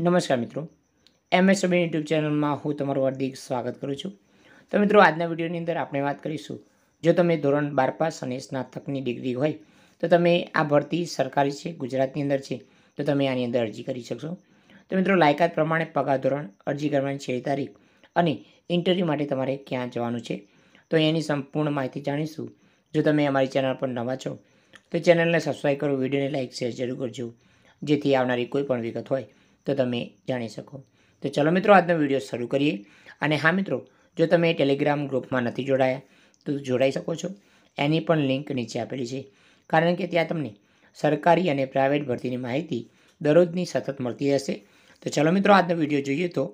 નમસ્કાર મિત્રો MS સબી YouTube ચેનલમાં હું તમારું હાર્દિક સ્વાગત કરું છું તો મિત્રો આજના વિડીયોની અંદર આપણે વાત કરીશું જો તમે ધોરણ બાર પાસ અને સ્નાતકની ડિગ્રી હોય તો તમે આ ભરતી સરકારી છે ગુજરાતની અંદર છે તો તમે આની અંદર અરજી કરી શકશો તો મિત્રો લાયકાત પ્રમાણે પગાર ધોરણ અરજી કરવાની છેલ્લી તારીખ અને ઇન્ટરવ્યૂ માટે તમારે ક્યાં જવાનું છે તો એની સંપૂર્ણ માહિતી જાણીશું જો તમે અમારી ચેનલ પર નવા છો તો ચેનલને સબસ્ક્રાઈબ કરો વિડીયોને લાઇક શેર જરૂર કરજો જેથી આવનારી કોઈ પણ વિગત હોય તો તમે જાણી શકો તો ચલો મિત્રો આજનો વિડીયો શરૂ કરીએ અને હા મિત્રો જો તમે ટેલિગ્રામ ગ્રુપમાં નથી જોડાયા તો જોડાઈ શકો છો એની પણ લિંક નીચે આપેલી છે કારણ કે ત્યાં તમને સરકારી અને પ્રાઇવેટ ભરતીની માહિતી દરરોજની સતત મળતી રહેશે તો ચલો મિત્રો આજનો વિડીયો જોઈએ તો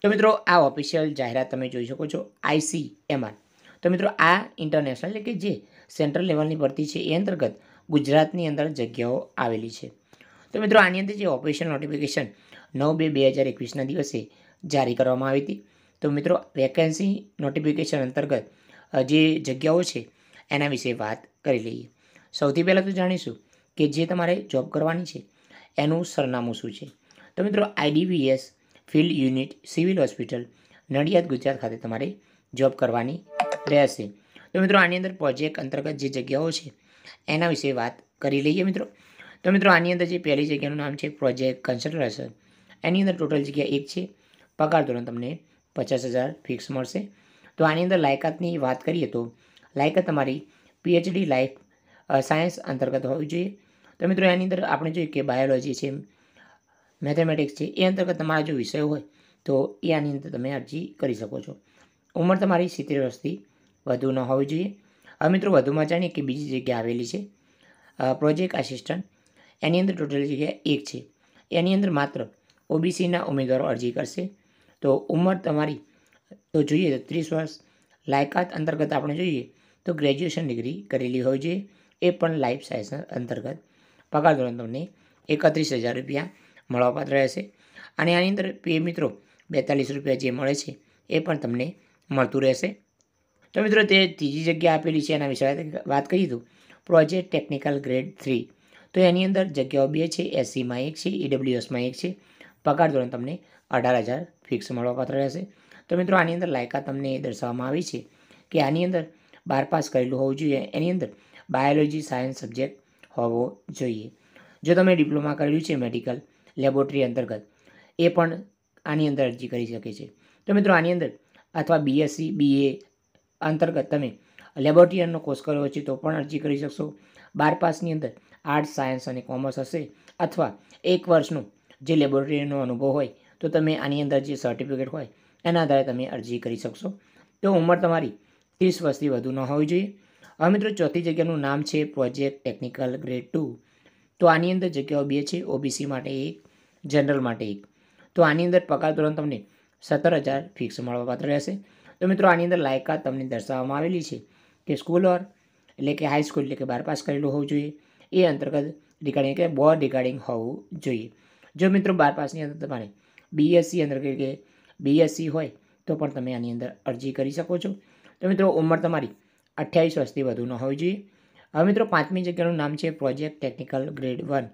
તો મિત્રો આ ઓફિશિયલ જાહેરાત તમે જોઈ શકો છો આઈસીએમઆર તો મિત્રો આ ઇન્ટરનેશનલ એટલે કે જે સેન્ટ્રલ લેવલની ભરતી છે એ અંતર્ગત ગુજરાતની અંદર જગ્યાઓ આવેલી છે તો મિત્રો આની અંદર જે ઓપરેશન નોટિફિકેશન નવ બે બે હજાર એકવીસના દિવસે જારી કરવામાં આવી હતી તો મિત્રો વેકેન્સી નોટિફિકેશન અંતર્ગત જે જગ્યાઓ છે એના વિશે વાત કરી લઈએ સૌથી પહેલાં તો જાણીશું કે જે તમારે જોબ કરવાની છે એનું સરનામું શું છે તો મિત્રો IDVS field unit civil hospital Nadiad Gujarat ખાતે તમારે જોબ કરવાની રહેશે તો મિત્રો આની અંદર પ્રોજેક્ટ અંતર્ગત જે જગ્યાઓ છે એના વિશે વાત કરી લઈએ મિત્રો તો મિત્રો આની અંદર જે પહેલી જગ્યાનું નામ છે પ્રોજેક્ટ કન્સલ્ટન્સર એની અંદર ટોટલ જગ્યા એક છે પગાર ધોરણ તમને પચાસ હજાર ફિક્સ મળશે તો આની અંદર લાયકાતની વાત કરીએ તો લાયકાત તમારી પીએચડી લાઈફ સાયન્સ અંતર્ગત હોવી જોઈએ તો મિત્રો એની અંદર આપણે જોઈએ કે બાયોલોજી છે મેથેમેટિક્સ છે એ અંતર્ગત તમારા જો વિષયો હોય તો એ આની અંદર તમે અરજી કરી શકો છો ઉંમર તમારી સિત્તેર વર્ષથી વધુ ન હોવી જોઈએ હવે મિત્રો વધુમાં જાણીએ કે બીજી જગ્યા આવેલી છે પ્રોજેક્ટ આસિસ્ટન્ટ એની અંદર ટોટલ જગ્યા એક છે એની અંદર માત્ર ઓબીસીના ઉમેદવારો અરજી કરશે તો ઉંમર તમારી તો જોઈએ તો ત્રીસ વર્ષ લાયકાત અંતર્ગત આપણે જોઈએ તો ગ્રેજ્યુએશન ડિગ્રી કરેલી હોય છે એ પણ લાઈફ સાયન્સ અંતર્ગત પગાર ધોરણ તમને એકત્રીસ હજાર રૂપિયા મળવાપાત્ર રહેશે અને આની અંદર પે મિત્રો બેતાલીસ રૂપિયા જે મળે છે એ પણ તમને મળતું રહેશે તો મિત્રો તે ત્રીજી જગ્યા આપેલી છે એના વિશે વાત કરી દઉં પ્રોજેક્ટ ટેકનિકલ ગ્રેડ થ્રી તો એની અંદર જગ્યાઓ બે છે એસસીમાં એક છે ઈડબ્લ્યુએસમાં e એક છે પગાર ધોરણ તમને અઢાર હજાર ફિક્સ મળવાપાત્ર રહેશે તો મિત્રો આની અંદર લાયકાત તમને દર્શાવવામાં આવી છે કે આની અંદર બાર પાસ કરેલું હોવું જોઈએ એની અંદર બાયોલોજી સાયન્સ સબ્જેક્ટ હોવો જોઈએ જો તમે ડિપ્લોમા કરેલું છે મેડિકલ લેબોરેટરી અંતર્ગત એ પણ આની અંદર અરજી કરી શકે છે તો મિત્રો આની અંદર અથવા બીએસસી બીએ અંતર્ગત તમે લેબોરેટરીનો કોર્સ કર્યો છે તો પણ અરજી કરી શકશો બાર પાસની અંદર આર્ટ્સ સાયન્સ અને કોમર્સ હશે અથવા એક વર્ષનું જે લેબોરેટરીનો અનુભવ હોય તો તમે આની અંદર જે સર્ટિફિકેટ હોય એના આધારે તમે અરજી કરી શકશો તો ઉંમર તમારી ત્રીસ વર્ષથી વધુ ન હોવી જોઈએ હવે મિત્રો ચોથી જગ્યાનું નામ છે પ્રોજેક્ટ ટેકનિકલ ગ્રેડ ટુ તો આની અંદર જગ્યાઓ બે છે ઓબીસી માટે એક જનરલ માટે એક તો આની અંદર પગાર ધોરણ તમને સત્તર હજાર ફિક્સ મળવાપાત્ર રહેશે તો મિત્રો આની અંદર લાયકાત તમને દર્શાવવામાં આવેલી છે કે સ્કૂલ ઓર એટલે કે હાઈસ્કૂલ એટલે કે બાર પાસ કરેલું હોવું જોઈએ એ અંતર્ગત રિગાર્ડિંગ એટલે બોર્ડ રિગાર્ડિંગ હોવું જોઈએ જો મિત્રો બાર પાસની અંદર તમારે બીએસસી અંદર કે બીએસસી હોય તો પણ તમે આની અંદર અરજી કરી શકો છો તો મિત્રો ઉંમર તમારી અઠ્યાવીસ વર્ષથી વધુ ન હોવી જોઈએ હવે મિત્રો પાંચમી જગ્યાનું નામ છે પ્રોજેક્ટ ટેકનિકલ ગ્રેડ વન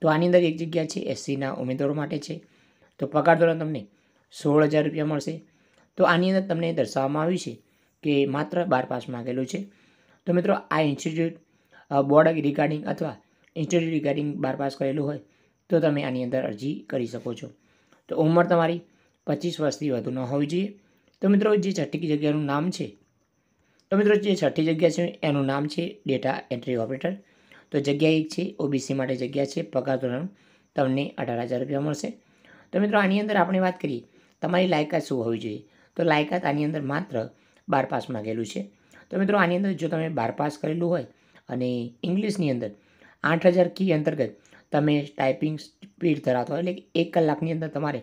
તો આની અંદર એક જગ્યા છે એસસીના ઉમેદવારો માટે છે તો પગાર ધોરણ તમને સોળ હજાર રૂપિયા મળશે તો આની અંદર તમને દર્શાવવામાં આવ્યું છે કે માત્ર બાર પાસ માંગેલું છે તો મિત્રો આ ઇન્સ્ટિટ્યૂટ બોર્ડ રિગાર્ડિંગ અથવા ઇન્સ્ટિટ્યૂટ રિગાર્ડિંગ બાર પાસ કરેલું હોય તો તમે આની અંદર અરજી કરી શકો છો તો ઉંમર તમારી પચીસ વર્ષથી વધુ ન હોવી જોઈએ તો મિત્રો જે છઠ્ઠી જગ્યાનું નામ છે તો મિત્રો જે છઠ્ઠી જગ્યા છે એનું નામ છે ડેટા એન્ટ્રી ઓપરેટર તો જગ્યા એક છે ઓબીસી માટે જગ્યા છે પગાર ધોરણ તમને અઢાર હજાર રૂપિયા મળશે તો મિત્રો આની અંદર આપણે વાત કરીએ તમારી લાયકાત શું હોવી જોઈએ તો લાયકાત આની અંદર માત્ર બાર પાસ માગેલું છે તો મિત્રો આની અંદર જો તમે બાર પાસ કરેલું હોય અને ઇંગ્લિશની અંદર આઠ હજાર કી અંતર્ગત તમે ટાઈપિંગ સ્પીડ ધરાવતા હોય એટલે એક કલાકની અંદર તમારે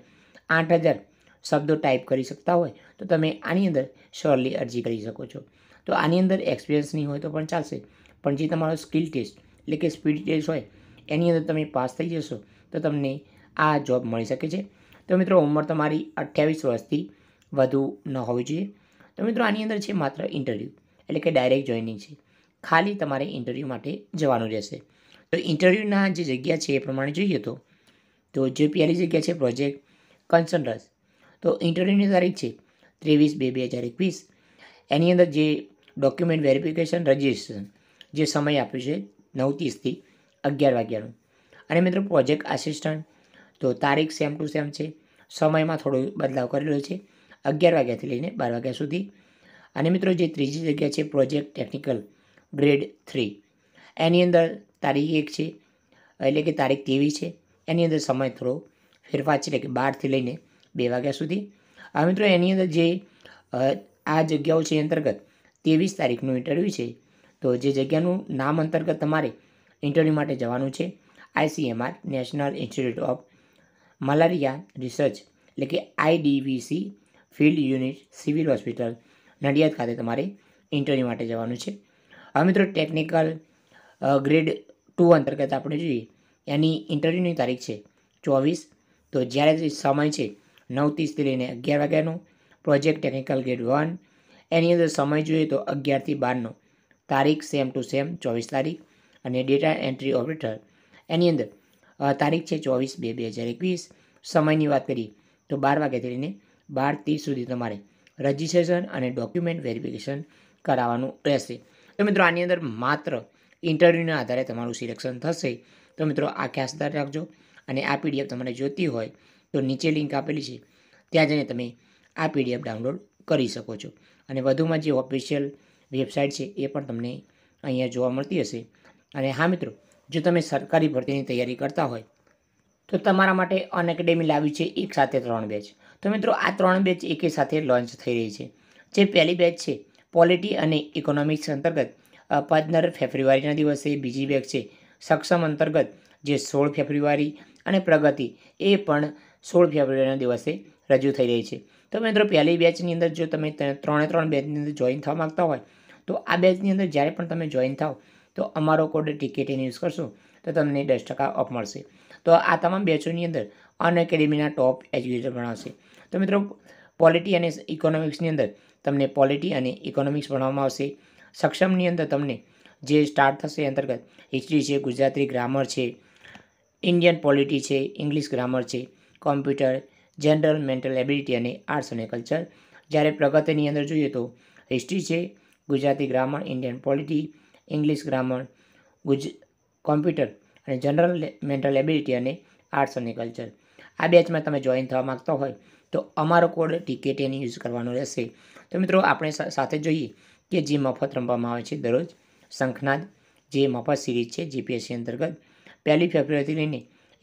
આઠ હજાર શબ્દો ટાઈપ કરી શકતા હોય તો તમે આની અંદર શ્યોરલી અરજી કરી શકો છો તો આની અંદર એક્સપિરિયન્સ નહીં હોય તો પણ ચાલશે પણ જે તમારો સ્કિલ ટેસ્ટ એટલે કે સ્પીડ ટેસ્ટ હોય એની અંદર તમે પાસ થઈ જશો તો તમને આ જોબ મળી શકે છે તો મિત્રો ઉંમર તમારી અઠ્યાવીસ વર્ષથી વધુ ન હોવી જોઈએ તો મિત્રો આની અંદર છે માત્ર ઇન્ટરવ્યૂ એટલે કે ડાયરેક્ટ જોઈનિંગ છે ખાલી તમારે ઇન્ટરવ્યૂ માટે જવાનું રહેશે તો ઇન્ટરવ્યૂના જે જગ્યા છે એ પ્રમાણે જોઈએ તો તો જે પહેલી જગ્યા છે પ્રોજેક્ટ કન્સન્ટ્રસ તો ઇન્ટરવ્યૂની તારીખ છે ત્રેવીસ બે બે હજાર એકવીસ એની અંદર જે ડોક્યુમેન્ટ વેરિફિકેશન રજિસ્ટ્રેશન જે સમય આપ્યો છે નવ ત્રીસથી અગિયાર વાગ્યાનું અને મિત્રો પ્રોજેક્ટ આસિસ્ટન્ટ તો તારીખ સેમ ટુ સેમ છે સમયમાં થોડો બદલાવ કરેલો છે અગિયાર વાગ્યાથી લઈને બાર વાગ્યા સુધી અને મિત્રો જે ત્રીજી જગ્યા છે પ્રોજેક્ટ ટેકનિકલ ગ્રેડ થ્રી એની અંદર તારીખ એક છે એટલે કે તારીખ ત્રેવીસ છે એની અંદર સમય થોડો ફેરફાર છે એટલે કે બારથી લઈને બે વાગ્યા સુધી હવે મિત્રો એની અંદર જે આ જગ્યાઓ છે અંતર્ગત ત્રેવીસ તારીખનું ઇન્ટરવ્યૂ છે તો જે જગ્યાનું નામ અંતર્ગત તમારે ઇન્ટરવ્યૂ માટે જવાનું છે ICMR national institute of malaria research એટલે કે IDVC field unit civil hospital Nadiad ખાતે તમારે ઇન્ટરવ્યૂ માટે જવાનું છે હવે મિત્રો ટેકનિકલ ગ્રેડ ટુ અંતર્ગત આપણે જોઈએ એની ઇન્ટરવ્યૂની તારીખ છે ચોવીસ તો જ્યારે સમય છે નવ ત્રીસથી લઈને અગિયાર વાગ્યાનો પ્રોજેક્ટ ટેકનિકલ ગ્રેડ વન એની અંદર સમય જોઈએ તો અગિયારથી બારનો તારીખ સેમ ટુ સેમ ચોવીસ તારીખ અને ડેટા એન્ટ્રી ઓપરેટર એની અંદર તારીખ છે ચોવીસ બે બે હજાર એકવીસ સમયની વાત કરીએ તો બાર વાગ્યાથી લઈને બાર ત્રીસ સુધી તમારે રજિસ્ટ્રેશન અને ડોક્યુમેન્ટ વેરિફિકેશન કરાવવાનું રહેશે તો મિત્રો આની અંદર માત્ર ઇન્ટરવ્યૂના આધારે તમારું સિલેક્શન થશે તો મિત્રો આ ખાસ યાદ રાખજો અને આ પીડીએફ તમને જોઈતી હોય તો નીચે લિંક આપેલી છે ત્યાં જઈને તમે આ પીડીએફ ડાઉનલોડ કરી શકો છો અને વધુમાં જે ઓફિશિયલ વેબસાઇટ છે એ પણ તમને અહીંયા જોવા મળતી હશે અને હા મિત્રો જો તમે સરકારી ભરતીની તૈયારી કરતા હોય તો તમારા માટે અન લાવી છે એક સાથે ત્રણ બેચ તો મિત્રો આ ત્રણ બેચ એકે લોન્ચ થઈ રહી છે જે પહેલી બેચ છે પોલિટી અને ઇકોનોમિક્સ અંતર્ગત અપાદનર ફેબ્રુઆરીના દિવસે બીજી બેગ છે સક્ષમ અંતર્ગત જે સોળ ફેબ્રુઆરી અને પ્રગતિ એ પણ સોળ ફેબ્રુઆરીના દિવસે રજૂ થઈ રહી છે તો મિત્રો પહેલી બેચની અંદર જો તમે ત્રણે ત્રણ બેચની અંદર જોઈન થવા માગતા હોય તો આ બેચની અંદર જ્યારે પણ તમે જોઈન થાઓ તો અમારો કોડ ટિકિટીને યુઝ કરશો તો તમને દસ ટકા ઓફ મળશે તો આ તમામ બેચોની અંદર અન ટોપ એજ્યુકેટર ભણાવશે તો મિત્રો પોલિટી અને ઇકોનોમિક્સની અંદર તમને પોલિટી અને ઇકોનોમિક્સ ભણવામાં આવશે સક્ષમની અંદર તમને જે સ્ટાર્ટ થશે અંતર્ગત હિસ્ટ્રી છે ગુજરાતી ગ્રામર છે ઇન્ડિયન પોલિટી છે ઇંગ્લિશ ગ્રામર છે કોમ્પ્યુટર જનરલ મેન્ટલ એબિલિટી અને આર્ટ્સ અને કલ્ચર જ્યારે પ્રગતિની અંદર જોઈએ તો હિસ્ટ્રી છે Gujarati grammar Indian polity English grammar ગુજ કોમ્પ્યુટર અને જનરલ મેન્ટલ એબિલિટી અને આર્ટ્સ અને કલ્ચર આ બેચમાં તમે જોઈન થવા માગતા હોય તો અમારો કોડ ટિકેટ એને યુઝ કરવાનો રહેશે તો મિત્રો આપણે સાથે જોઈએ કે જે મફત રમવામાં આવે છે દરરોજ શંખનાદ જે મફત સિરીઝ છે જીપીએસસી અંતર્ગત પહેલી ફેબ્રુઆરીથી લઈને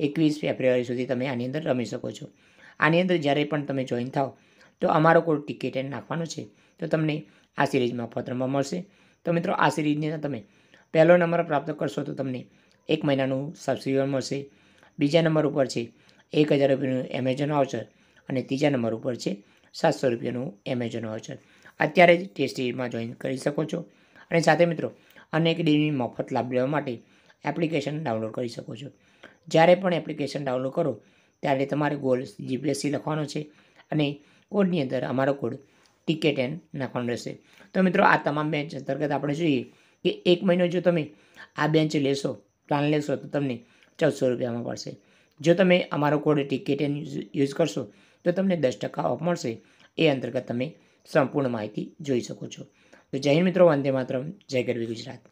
એકવીસ ફેબ્રુઆરી સુધી તમે આની અંદર રમી શકો છો આની અંદર જ્યારે પણ તમે જોઈન થાઓ તો અમારો કોડ ટિકિટ એને નાખવાનો છે તો તમને આ સિરીઝ મફત રમવા મળશે તો મિત્રો આ સિરીઝની તમે પહેલો નંબર પ્રાપ્ત કરશો તો તમને એક મહિનાનું સબસિડી મળશે બીજા નંબર ઉપર છે એક હજાર રૂપિયાનું એમેઝોન આવશે અને ત્રીજા નંબર ઉપર છે સાતસો રૂપિયાનું એમેઝોન વાઉચર અત્યારે જ ટેસ્ટીમાં જોઈન કરી શકો છો અને સાથે મિત્રો અનેક ડીની મફત લાભ લેવા માટે એપ્લિકેશન ડાઉનલોડ કરી શકો છો જ્યારે પણ એપ્લિકેશન ડાઉનલોડ કરો ત્યારે તમારે ગોલ જીપીએસસી લખવાનો છે અને કોડની અંદર અમારો કોડ ટિકેટ એન નાખવાનો રહેશે તો મિત્રો આ તમામ બેન્ચ અંતર્ગત આપણે જોઈએ કે એક મહિનો જો તમે આ બેન્ચ લેશો પ્લાન લેશો તો તમને ચૌદસો રૂપિયામાં પડશે જો તમે અમારો કોડ ટીકે એન યુઝ કરશો તો તમને દસ ટકા ઓફ મળશે એ અંતર્ગત તમે સંપૂર્ણ માહિતી જોઈ શકો છો તો જય મિત્રો વંદે માત્ર જય ગરવી ગુજરાત